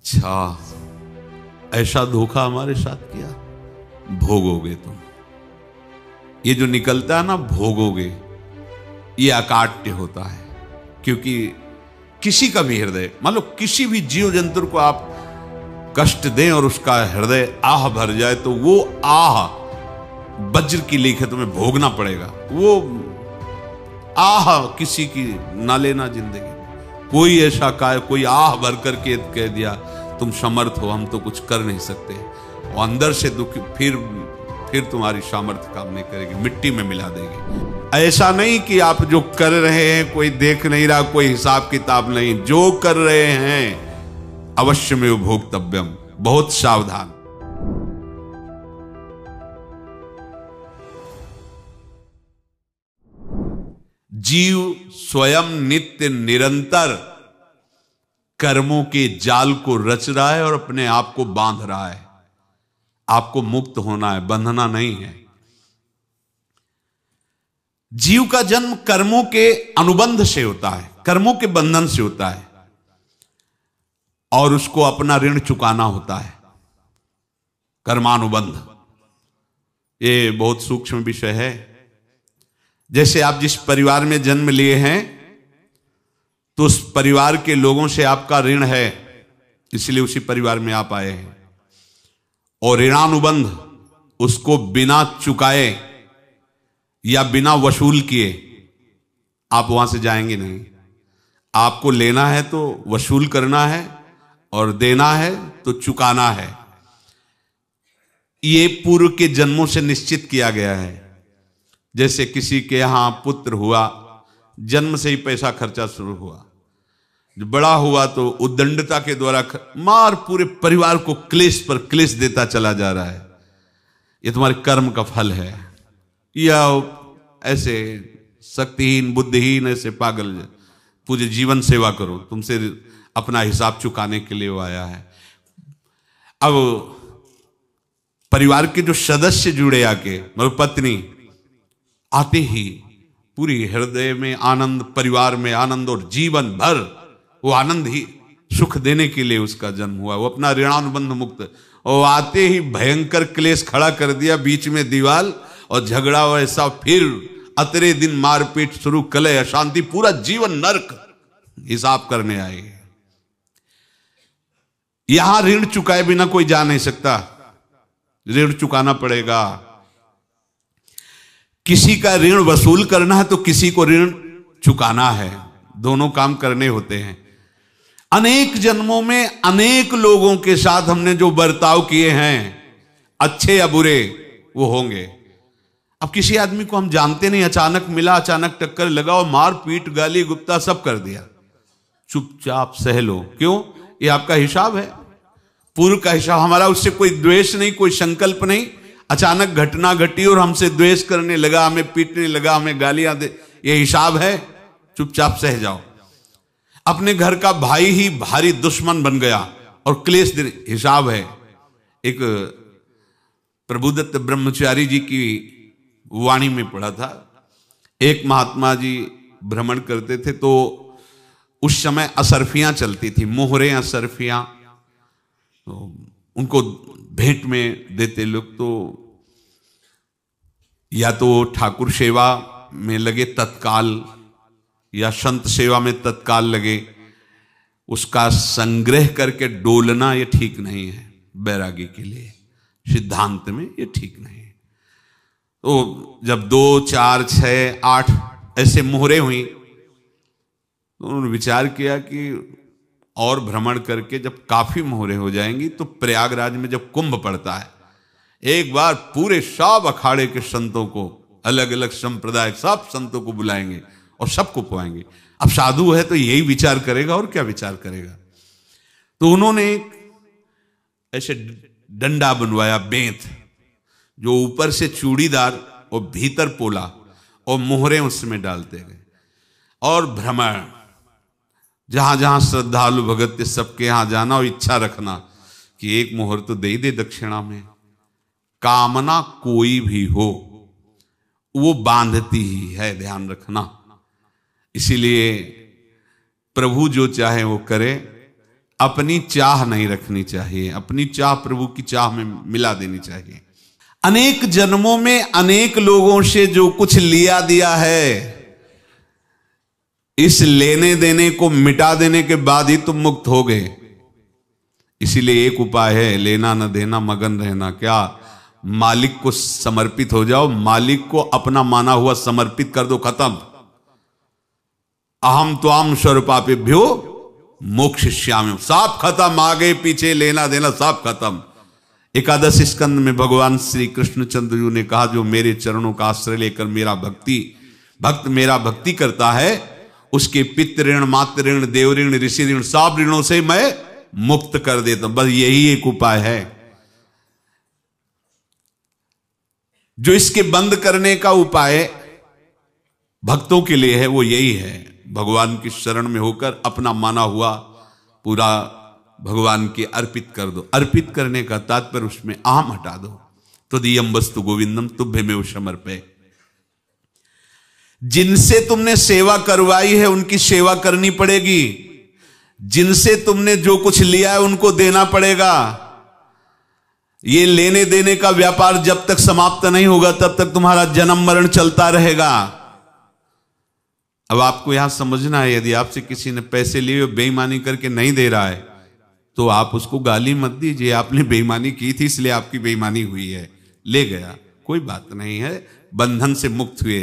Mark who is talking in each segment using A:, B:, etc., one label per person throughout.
A: अच्छा ऐसा धोखा हमारे साथ किया भोगोगे तुम ये जो निकलता है ना भोगोगे ये अकाट्य होता है क्योंकि किसी का भी हृदय मान लो किसी भी जीव जंतु को आप कष्ट दें और उसका हृदय आह भर जाए तो वो आह वज्र की लिखे तुम्हें भोगना पड़ेगा वो आह किसी की ना लेना जिंदगी कोई ऐसा काय कोई आह भर करके कह दिया तुम समर्थ हो हम तो कुछ कर नहीं सकते और अंदर से दुख फिर फिर तुम्हारी सामर्थ्य काम नहीं करेगी मिट्टी में मिला देगी ऐसा नहीं कि आप जो कर रहे हैं कोई देख नहीं रहा कोई हिसाब किताब नहीं जो कर रहे हैं अवश्य में उपभोक्तव्यम बहुत सावधान जीव स्वयं नित्य निरंतर कर्मों के जाल को रच रहा है और अपने आप को बांध रहा है आपको मुक्त होना है बंधना नहीं है जीव का जन्म कर्मों के अनुबंध से होता है कर्मों के बंधन से होता है और उसको अपना ऋण चुकाना होता है कर्मानुबंध ये बहुत सूक्ष्म विषय है जैसे आप जिस परिवार में जन्म लिए हैं तो उस परिवार के लोगों से आपका ऋण है इसलिए उसी परिवार में आप आए हैं और ऋणानुबंध उसको बिना चुकाए या बिना वसूल किए आप वहां से जाएंगे नहीं आपको लेना है तो वसूल करना है और देना है तो चुकाना है ये पूर्व के जन्मों से निश्चित किया गया है जैसे किसी के यहाँ पुत्र हुआ जन्म से ही पैसा खर्चा शुरू हुआ जो बड़ा हुआ तो उदंडता के द्वारा मार पूरे परिवार को क्लेश पर क्लेश देता चला जा रहा है ये तुम्हारे कर्म का फल है या ऐसे शक्तिहीन बुद्धिहीन ऐसे पागल पूजे जीवन सेवा करो तुमसे अपना हिसाब चुकाने के लिए वो आया है अब परिवार के जो सदस्य जुड़े आके मतलब पत्नी आते ही पूरी हृदय में आनंद परिवार में आनंद और जीवन भर वो आनंद ही सुख देने के लिए उसका जन्म हुआ वो अपना ऋणानुबंध मुक्त और आते ही भयंकर क्लेश खड़ा कर दिया बीच में दीवाल और झगड़ा वैसा फिर अतरे दिन मारपीट शुरू कले अशांति पूरा जीवन नरक हिसाब करने आए यहां ऋण चुकाए बिना कोई जा नहीं सकता ऋण चुकाना पड़ेगा किसी का ऋण वसूल करना है तो किसी को ऋण चुकाना है दोनों काम करने होते हैं अनेक जन्मों में अनेक लोगों के साथ हमने जो बर्ताव किए हैं अच्छे या बुरे वो होंगे अब किसी आदमी को हम जानते नहीं अचानक मिला अचानक टक्कर लगाओ मार पीट गाली गुप्ता सब कर दिया चुपचाप सह लो क्यों ये आपका हिसाब है पूर्व का हिसाब हमारा उससे कोई द्वेष नहीं कोई संकल्प नहीं अचानक घटना घटी और हमसे द्वेष करने लगा हमें पीटने लगा हमें गालियां दे ये हिसाब है चुपचाप सह जाओ अपने घर का भाई ही भारी दुश्मन बन गया और क्लेश हिसाब है एक प्रभुदत्त ब्रह्मचारी जी की वाणी में पढ़ा था एक महात्मा जी भ्रमण करते थे तो उस समय असरफियां चलती थी मोहरे असरफियां तो उनको भेंट में देते लोग तो या तो ठाकुर सेवा में लगे तत्काल या संत सेवा में तत्काल लगे उसका संग्रह करके डोलना ये ठीक नहीं है बैरागी के लिए सिद्धांत में ये ठीक नहीं है तो जब दो चार छ आठ ऐसे मोहरे हुई तो उन्होंने विचार किया कि और भ्रमण करके जब काफी मोहरे हो जाएंगी तो प्रयागराज में जब कुंभ पड़ता है एक बार पूरे सब अखाड़े के संतों को अलग अलग संप्रदाय सब संतों को बुलाएंगे और सबको पवाएंगे अब साधु है तो यही विचार करेगा और क्या विचार करेगा तो उन्होंने एक ऐसे डंडा बनवाया बेंत जो ऊपर से चूड़ीदार और भीतर पोला और मोहरे उसमें डालते गए और भ्रमण जहां जहां श्रद्धालु भगत सबके यहां जाना और इच्छा रखना कि एक मोहर तो दे ही दे दक्षिणा में कामना कोई भी हो वो बांधती ही है ध्यान रखना इसीलिए प्रभु जो चाहे वो करे अपनी चाह नहीं रखनी चाहिए अपनी चाह प्रभु की चाह में मिला देनी चाहिए अनेक जन्मों में अनेक लोगों से जो कुछ लिया दिया है इस लेने देने को मिटा देने के बाद ही तुम मुक्त हो गए इसीलिए एक उपाय है लेना न देना मगन रहना क्या मालिक को समर्पित हो जाओ मालिक को अपना माना हुआ समर्पित कर दो खत्म अहम तो आम स्वरूपापेभ्यो मोक्ष श्याम साफ खत्म आगे पीछे लेना देना साफ खत्म एकादश स्कंद में भगवान श्री कृष्णचंद्र जी ने कहा जो मेरे चरणों का आश्रय लेकर मेरा भक्ति भक्त मेरा भक्ति करता है उसके पितृण ऋण मातृ ऋण देव ऋण ऋषि ऋण सब ऋणों से मैं मुक्त कर देता हूं बस यही एक उपाय है जो इसके बंद करने का उपाय भक्तों के लिए है वो यही है भगवान की शरण में होकर अपना माना हुआ पूरा भगवान के अर्पित कर दो अर्पित करने का तात्पर्य उसमें आम हटा दो तो दियम वस्तु गोविंदम तुभ्य में समर्पय जिनसे तुमने सेवा करवाई है उनकी सेवा करनी पड़ेगी जिनसे तुमने जो कुछ लिया है उनको देना पड़ेगा ये लेने देने का व्यापार जब तक समाप्त नहीं होगा तब तक तुम्हारा जन्म मरण चलता रहेगा अब आपको यहां समझना है यदि आपसे किसी ने पैसे लिए बेईमानी करके नहीं दे रहा है तो आप उसको गाली मत दीजिए आपने बेईमानी की थी इसलिए आपकी बेईमानी हुई है ले गया कोई बात नहीं है बंधन से मुक्त हुए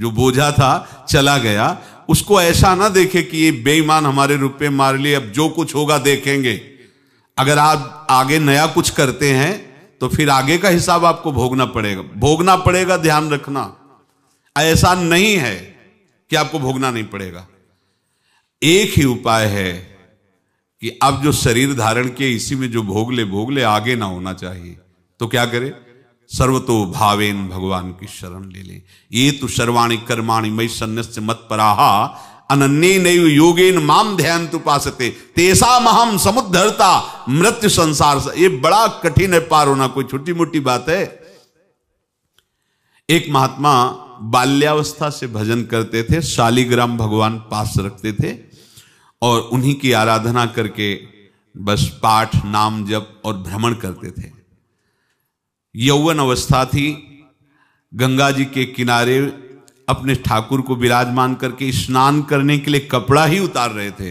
A: जो बोझा था चला गया उसको ऐसा ना देखे कि ये बेईमान हमारे रुपये मार लिए अब जो कुछ होगा देखेंगे अगर आप आगे नया कुछ करते हैं तो फिर आगे का हिसाब आपको भोगना पड़ेगा भोगना पड़ेगा ध्यान रखना ऐसा नहीं है कि आपको भोगना नहीं पड़ेगा एक ही उपाय है कि अब जो शरीर धारण किए इसी में जो भोग ले भोग ले आगे ना होना चाहिए तो क्या करे सर्वतो भावेन भगवान की शरण ले लें ये तो सर्वाणी कर्माणी मई सन्यास मत पराहा अनन्य नैव योगेन माम ध्यान तुपासते तेसा महम समुद्धरता मृत्यु संसार से ये बड़ा कठिन है पार होना कोई छोटी मोटी बात है एक महात्मा बाल्यावस्था से भजन करते थे शालिग्राम भगवान पास रखते थे और उन्हीं की आराधना करके बस पाठ नाम जप और भ्रमण करते थे यौवन अवस्था थी गंगा जी के किनारे अपने ठाकुर को विराजमान करके स्नान करने के लिए कपड़ा ही उतार रहे थे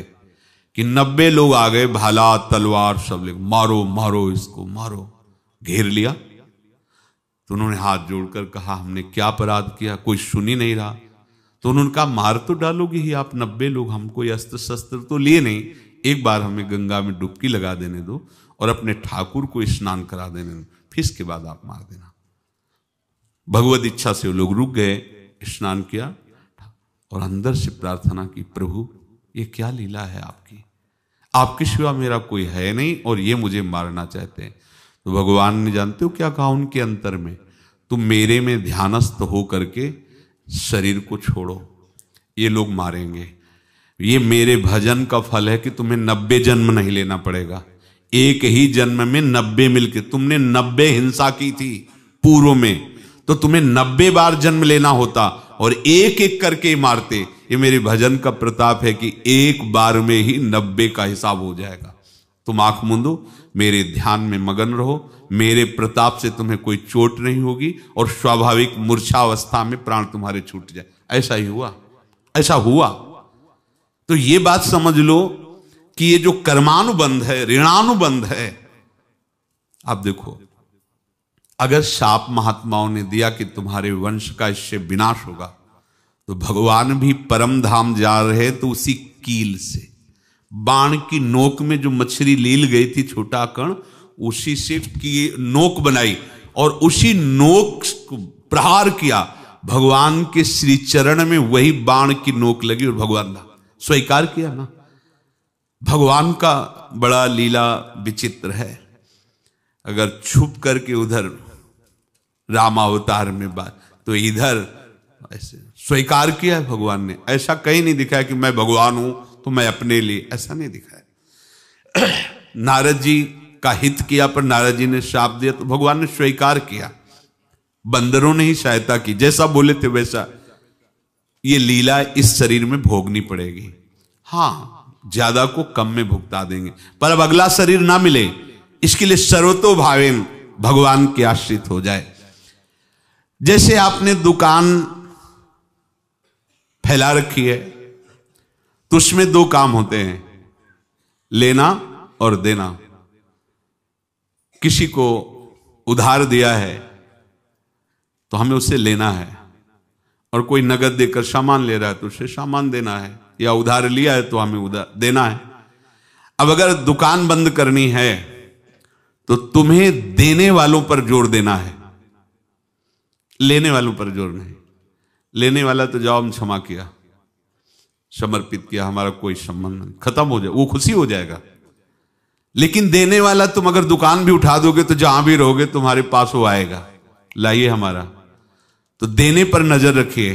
A: कि नब्बे लोग आ गए भाला तलवार सब ले मारो मारो इसको मारो घेर लिया तो उन्होंने हाथ जोड़कर कहा हमने क्या अपराध किया कोई सुन ही नहीं रहा तो उन्होंने कहा मार तो डालोगे ही आप नब्बे लोग हमको अस्त्र शस्त्र तो लिए नहीं एक बार हमें गंगा में डुबकी लगा देने दो और अपने ठाकुर को स्नान करा देने दो फिर इसके बाद आप मार देना भगवत इच्छा से वो लोग रुक गए स्नान किया और अंदर से प्रार्थना की प्रभु ये क्या लीला है आपकी आपके सिवा मेरा कोई है नहीं और ये मुझे मारना चाहते हैं तो भगवान ने जानते हो क्या कहा उनके अंतर में तुम मेरे में ध्यानस्थ हो करके शरीर को छोड़ो ये लोग मारेंगे ये मेरे भजन का फल है कि तुम्हें नब्बे जन्म नहीं लेना पड़ेगा एक ही जन्म में नब्बे मिलके तुमने नब्बे हिंसा की थी पूर्व में तो तुम्हें नब्बे बार जन्म लेना होता और एक एक करके मारते ये मेरे भजन का प्रताप है कि एक बार में ही नब्बे का हिसाब हो जाएगा तुम आंख मुंदो मेरे ध्यान में मगन रहो मेरे प्रताप से तुम्हें कोई चोट नहीं होगी और स्वाभाविक मूर्छावस्था में प्राण तुम्हारे छूट जाए ऐसा ही हुआ ऐसा हुआ तो ये बात समझ लो कि ये जो कर्मानुबंध है ऋणानुबंध है आप देखो अगर साप महात्माओं ने दिया कि तुम्हारे वंश का इससे विनाश होगा तो भगवान भी परम धाम जा रहे तो उसी कील से बाण की नोक में जो मछली लील गई थी छोटा कण उसी से की नोक बनाई और उसी नोक प्रहार किया भगवान के श्री चरण में वही बाण की नोक लगी और भगवान ने स्वीकार किया ना भगवान का बड़ा लीला विचित्र है अगर छुप करके उधर रामावतार में बात तो इधर ऐसे स्वीकार किया है भगवान ने ऐसा कहीं नहीं दिखाया कि मैं भगवान हूं तो मैं अपने लिए ऐसा नहीं दिखाया नारद जी का हित किया पर नारद जी ने श्राप दिया तो भगवान ने स्वीकार किया बंदरों ने ही सहायता की जैसा बोले थे वैसा ये लीला इस शरीर में भोगनी पड़ेगी हाँ ज्यादा को कम में भुगता देंगे पर अब अगला शरीर ना मिले इसके लिए सर्वतोभावेन भगवान के आश्रित हो जाए जैसे आपने दुकान फैला रखी है तो उसमें दो काम होते हैं लेना और देना किसी को उधार दिया है तो हमें उसे लेना है और कोई नगद देकर सामान ले रहा है तो उसे सामान देना है या उधार लिया है तो हमें उधार देना है अब अगर दुकान बंद करनी है तो तुम्हें देने वालों पर जोर देना है लेने वालों पर जोर नहीं लेने वाला तो जाओ हम क्षमा किया समर्पित किया हमारा कोई संबंध नहीं खत्म हो जाए वो खुशी हो जाएगा लेकिन देने वाला तुम अगर दुकान भी उठा दोगे तो जहां भी रहोगे तुम्हारे पास वो आएगा लाइए हमारा तो देने पर नजर रखिए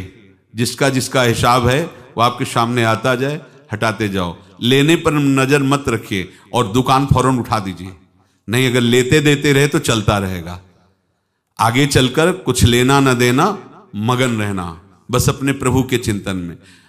A: जिसका जिसका हिसाब है वो आपके सामने आता जाए हटाते जाओ लेने पर नजर मत रखिए और दुकान फौरन उठा दीजिए नहीं अगर लेते देते रहे तो चलता रहेगा आगे चलकर कुछ लेना न देना मगन रहना बस अपने प्रभु के चिंतन में